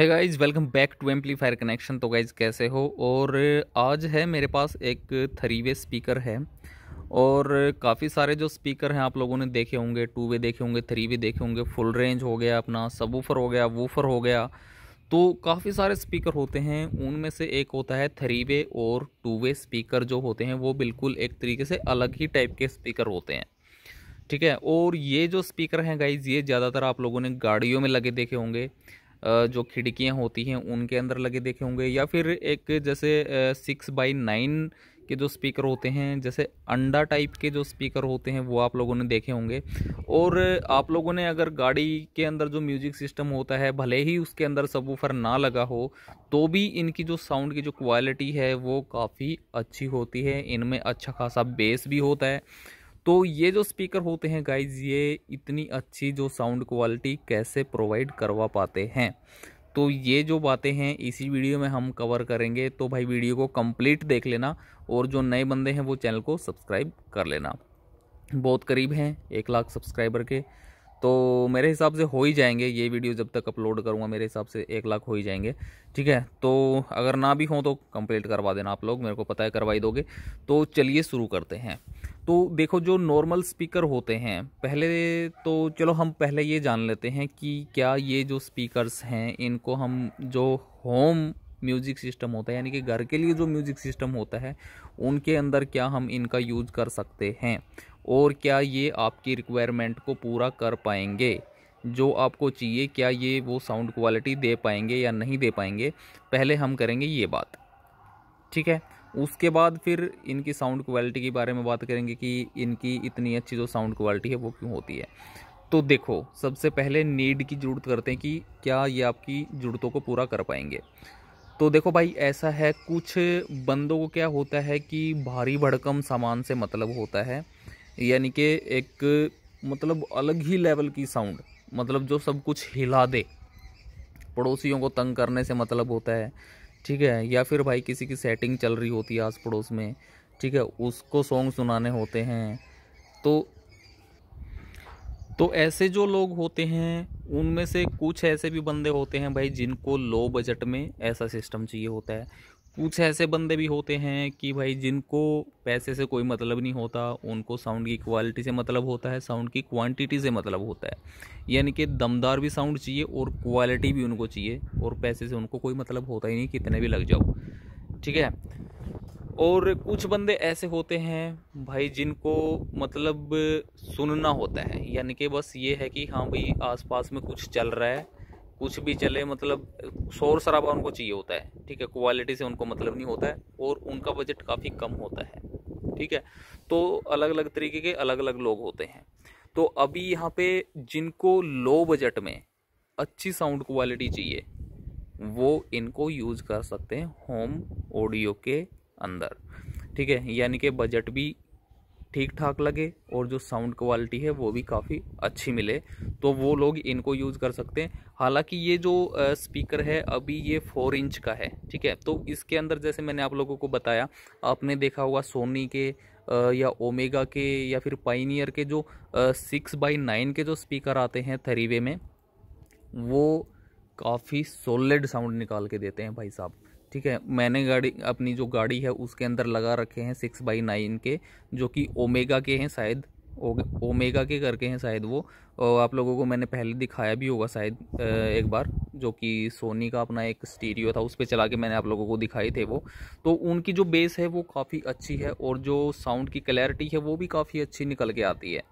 है guys welcome back to amplifier connection तो guys कैसे हो और आज है मेरे पास एक थ्री वे स्पीकर है और काफ़ी सारे जो स्पीकर हैं आप लोगों ने देखे होंगे टू वे देखे होंगे थ्री वे देखे होंगे फुल रेंज हो गया अपना सबवूफर हो गया वूफर हो गया तो काफ़ी सारे स्पीकर होते हैं उनमें से एक होता है थ्री वे और टू वे स्पीकर जो होते हैं वो बिल्कुल एक तरीके से अलग ही टाइप के स्पीकर होते हैं ठीक है और ये जो स्पीकर हैं गाइज ये ज़्यादातर आप लोगों ने गाड़ियों में लगे देखे होंगे जो खिड़कियाँ होती हैं उनके अंदर लगे देखे होंगे या फिर एक जैसे सिक्स बाई नाइन के जो स्पीकर होते हैं जैसे अंडा टाइप के जो स्पीकर होते हैं वो आप लोगों ने देखे होंगे और आप लोगों ने अगर गाड़ी के अंदर जो म्यूजिक सिस्टम होता है भले ही उसके अंदर सब ना लगा हो तो भी इनकी जो साउंड की जो क्वालिटी है वो काफ़ी अच्छी होती है इनमें अच्छा खासा बेस भी होता है तो ये जो स्पीकर होते हैं गाइज ये इतनी अच्छी जो साउंड क्वालिटी कैसे प्रोवाइड करवा पाते हैं तो ये जो बातें हैं इसी वीडियो में हम कवर करेंगे तो भाई वीडियो को कंप्लीट देख लेना और जो नए बंदे हैं वो चैनल को सब्सक्राइब कर लेना बहुत करीब हैं एक लाख सब्सक्राइबर के तो मेरे हिसाब से हो ही जाएंगे ये वीडियो जब तक अपलोड करूँगा मेरे हिसाब से एक लाख हो ही जाएंगे ठीक है तो अगर ना भी हों तो कंप्लीट करवा देना आप लोग मेरे को पता है करवाई दोगे तो चलिए शुरू करते हैं तो देखो जो नॉर्मल स्पीकर होते हैं पहले तो चलो हम पहले ये जान लेते हैं कि क्या ये जो स्पीकर्स हैं इनको हम जो होम म्यूजिक सिस्टम होता है यानी कि घर के लिए जो म्यूजिक सिस्टम होता है उनके अंदर क्या हम इनका यूज कर सकते हैं और क्या ये आपकी रिक्वायरमेंट को पूरा कर पाएंगे जो आपको चाहिए क्या ये वो साउंड क्वालिटी दे पाएंगे या नहीं दे पाएंगे पहले हम करेंगे ये बात ठीक है उसके बाद फिर इनकी साउंड क्वालिटी के बारे में बात करेंगे कि इनकी इतनी अच्छी जो साउंड क्वालिटी है वो क्यों होती है तो देखो सबसे पहले नीड की ज़रूरत करते हैं कि क्या ये आपकी ज़रूरतों को पूरा कर पाएंगे तो देखो भाई ऐसा है कुछ बंदों को क्या होता है कि भारी भड़कम सामान से मतलब होता है यानी कि एक मतलब अलग ही लेवल की साउंड मतलब जो सब कुछ हिला दे पड़ोसियों को तंग करने से मतलब होता है ठीक है या फिर भाई किसी की सेटिंग चल रही होती है आस पड़ोस में ठीक है उसको सॉन्ग सुनाने होते हैं तो तो ऐसे जो लोग होते हैं उनमें से कुछ ऐसे भी बंदे होते हैं भाई जिनको लो बजट में ऐसा सिस्टम चाहिए होता है कुछ ऐसे बंदे भी होते हैं कि भाई जिनको पैसे से कोई मतलब नहीं होता उनको साउंड की क्वालिटी से मतलब होता है साउंड की क्वांटिटी से मतलब होता है यानी कि दमदार भी साउंड चाहिए और क्वालिटी भी उनको चाहिए और पैसे से उनको कोई मतलब होता ही नहीं कितने भी लग जाओ ठीक है और कुछ बंदे ऐसे होते हैं भाई जिनको मतलब सुनना होता है यानी कि बस ये है कि हाँ भाई आसपास में कुछ चल रहा है कुछ भी चले मतलब शोर शराबा उनको चाहिए होता है ठीक है क्वालिटी से उनको मतलब नहीं होता है और उनका बजट काफ़ी कम होता है ठीक है तो अलग अलग तरीके के अलग अलग लोग होते हैं तो अभी यहाँ पे जिनको लो बजट में अच्छी साउंड क्वालिटी चाहिए वो इनको यूज़ कर सकते हैं होम ऑडियो के अंदर ठीक है यानी कि बजट भी ठीक ठाक लगे और जो साउंड क्वालिटी है वो भी काफ़ी अच्छी मिले तो वो लोग इनको यूज़ कर सकते हैं हालांकि ये जो स्पीकर है अभी ये फोर इंच का है ठीक है तो इसके अंदर जैसे मैंने आप लोगों को बताया आपने देखा होगा सोनी के या ओमेगा के या फिर पाइनियर के जो सिक्स बाई नाइन के जो स्पीकर आते हैं थरीवे में वो काफ़ी सोलिड साउंड निकाल के देते हैं भाई साहब ठीक है मैंने गाड़ी अपनी जो गाड़ी है उसके अंदर लगा रखे हैं सिक्स बाई नाइन के जो कि ओमेगा के हैं शायद ओमेगा के करके हैं शायद वो और आप लोगों को मैंने पहले दिखाया भी होगा शायद एक बार जो कि सोनी का अपना एक स्टीरियो था उस पर चला के मैंने आप लोगों को दिखाए थे वो तो उनकी जो बेस है वो काफ़ी अच्छी है और जो साउंड की क्लैरिटी है वो भी काफ़ी अच्छी निकल के आती है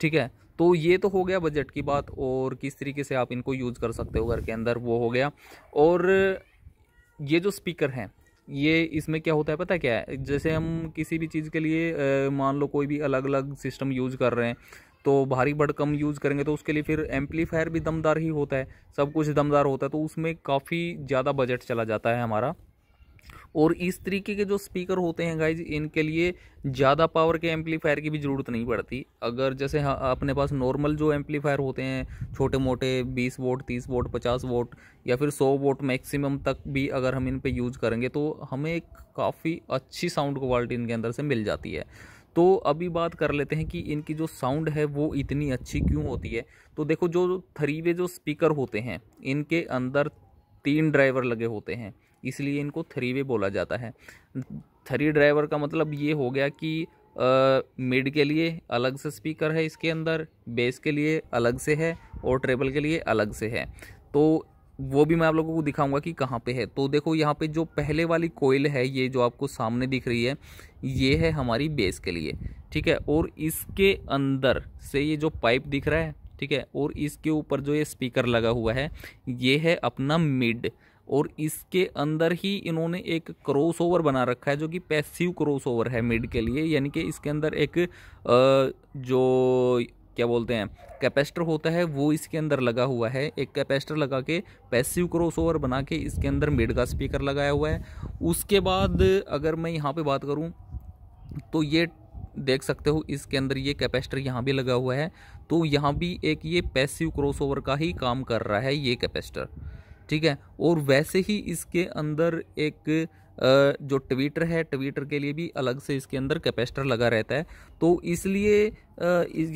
ठीक है तो ये तो हो गया बजट की बात और किस तरीके से आप इनको यूज़ कर सकते हो घर के अंदर वो हो गया और ये जो स्पीकर हैं ये इसमें क्या होता है पता क्या है जैसे हम किसी भी चीज़ के लिए मान लो कोई भी अलग अलग सिस्टम यूज कर रहे हैं तो भारी भड़कम यूज़ करेंगे तो उसके लिए फिर एम्पलीफायर भी दमदार ही होता है सब कुछ दमदार होता है तो उसमें काफ़ी ज़्यादा बजट चला जाता है हमारा और इस तरीके के जो स्पीकर होते हैं गाइज इनके लिए ज़्यादा पावर के एम्पलीफायर की भी ज़रूरत नहीं पड़ती अगर जैसे हाँ अपने पास नॉर्मल जो एम्पलीफायर होते हैं छोटे मोटे 20 वोट 30 वोट 50 वोट या फिर 100 वोट मैक्सिमम तक भी अगर हम इन पे यूज़ करेंगे तो हमें एक काफ़ी अच्छी साउंड क्वालिटी इनके अंदर से मिल जाती है तो अभी बात कर लेते हैं कि इनकी जो साउंड है वो इतनी अच्छी क्यों होती है तो देखो जो थ्री वे जो स्पीकर होते हैं इनके अंदर तीन ड्राइवर लगे होते हैं इसलिए इनको थ्री वे बोला जाता है थ्री ड्राइवर का मतलब ये हो गया कि मिड uh, के लिए अलग से स्पीकर है इसके अंदर बेस के लिए अलग से है और ट्रेबल के लिए अलग से है तो वो भी मैं आप लोगों को दिखाऊंगा कि कहाँ पे है तो देखो यहाँ पे जो पहले वाली कोयल है ये जो आपको सामने दिख रही है ये है हमारी बेस के लिए ठीक है और इसके अंदर से ये जो पाइप दिख रहा है ठीक है और इसके ऊपर जो ये स्पीकर लगा हुआ है ये है अपना मिड और इसके अंदर ही इन्होंने एक क्रॉस ओवर बना रखा है जो कि पैसिव क्रॉस ओवर है मिड के लिए यानी कि इसके अंदर एक जो क्या बोलते हैं कैपेसिटर होता है वो इसके अंदर लगा हुआ है एक कैपेसिटर लगा के पैसिव क्रॉसओवर बना के इसके अंदर मिड का स्पीकर लगाया हुआ है उसके बाद अगर मैं यहाँ पर बात करूँ तो ये देख सकते हो इसके अंदर ये कैपेसिटर यहाँ भी लगा हुआ है तो यहाँ भी एक ये पैसिव क्रॉसओवर का ही काम कर रहा है ये कैपेसिटर ठीक है और वैसे ही इसके अंदर एक जो ट्विटर है ट्विटर के लिए भी अलग से इसके अंदर कैपेसिटर लगा रहता है तो इसलिए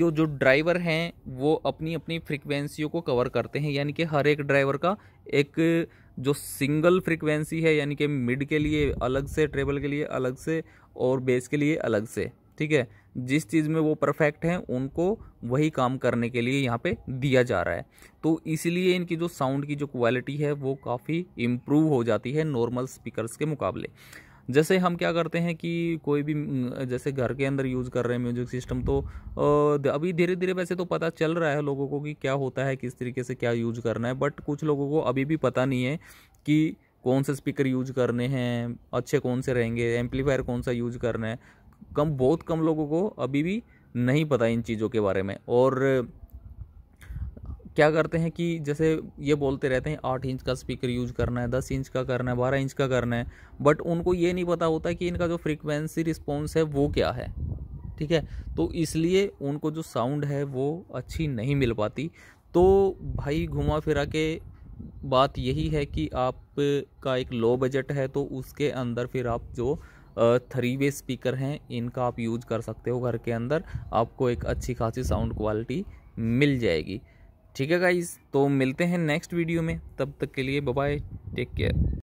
जो जो ड्राइवर हैं वो अपनी अपनी फ्रिक्वेंसीयों को कवर करते हैं यानी कि हर एक ड्राइवर का एक जो सिंगल फ्रिक्वेंसी है यानी कि मिड के लिए अलग से ट्रेबल के लिए अलग से और बेस के लिए अलग से ठीक है जिस चीज़ में वो परफेक्ट हैं उनको वही काम करने के लिए यहाँ पे दिया जा रहा है तो इसलिए इनकी जो साउंड की जो क्वालिटी है वो काफ़ी इम्प्रूव हो जाती है नॉर्मल स्पीकर्स के मुकाबले जैसे हम क्या करते हैं कि कोई भी जैसे घर के अंदर यूज़ कर रहे हैं म्यूजिक सिस्टम तो अभी धीरे धीरे वैसे तो पता चल रहा है लोगों को कि क्या होता है किस तरीके से क्या यूज करना है बट कुछ लोगों को अभी भी पता नहीं है कि कौन से स्पीकर यूज करने हैं अच्छे कौन से रहेंगे एम्पलीफायर कौन सा यूज करना है कम बहुत कम लोगों को अभी भी नहीं पता इन चीज़ों के बारे में और क्या करते हैं कि जैसे ये बोलते रहते हैं आठ इंच का स्पीकर यूज करना है दस इंच का करना है बारह इंच का करना है बट उनको ये नहीं पता होता कि इनका जो फ्रीक्वेंसी रिस्पॉन्स है वो क्या है ठीक है तो इसलिए उनको जो साउंड है वो अच्छी नहीं मिल पाती तो भाई घुमा फिरा के बात यही है कि आपका एक लो बजट है तो उसके अंदर फिर आप जो थ्री वे स्पीकर हैं इनका आप यूज कर सकते हो घर के अंदर आपको एक अच्छी खासी साउंड क्वालिटी मिल जाएगी ठीक है गाइज तो मिलते हैं नेक्स्ट वीडियो में तब तक के लिए बाय टेक केयर